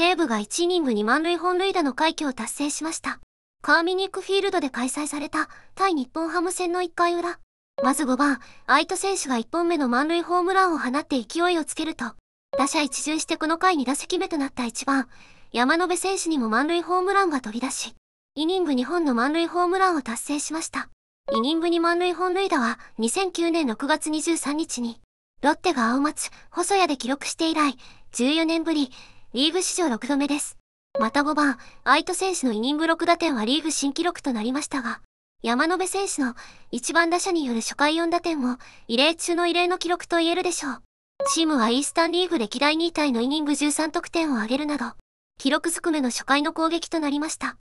西武が1イニング2満塁本塁打の快挙を達成しました。カーミニックフィールドで開催された対日本ハム戦の1回裏。まず5番、相手選手が1本目の満塁ホームランを放って勢いをつけると、打者一巡してこの回2打席目となった1番、山野辺選手にも満塁ホームランが飛び出し、イニング2本の満塁ホームランを達成しました。イニング2満塁本塁打は2009年6月23日に、ロッテが青松、細谷で記録して以来、14年ぶり、リーグ史上6度目です。また5番、愛斗選手のイニング6打点はリーグ新記録となりましたが、山野辺選手の1番打者による初回4打点も異例中の異例の記録と言えるでしょう。チームはイースタンリーグ歴代2位タイのイニング13得点を挙げるなど、記録ずくめの初回の攻撃となりました。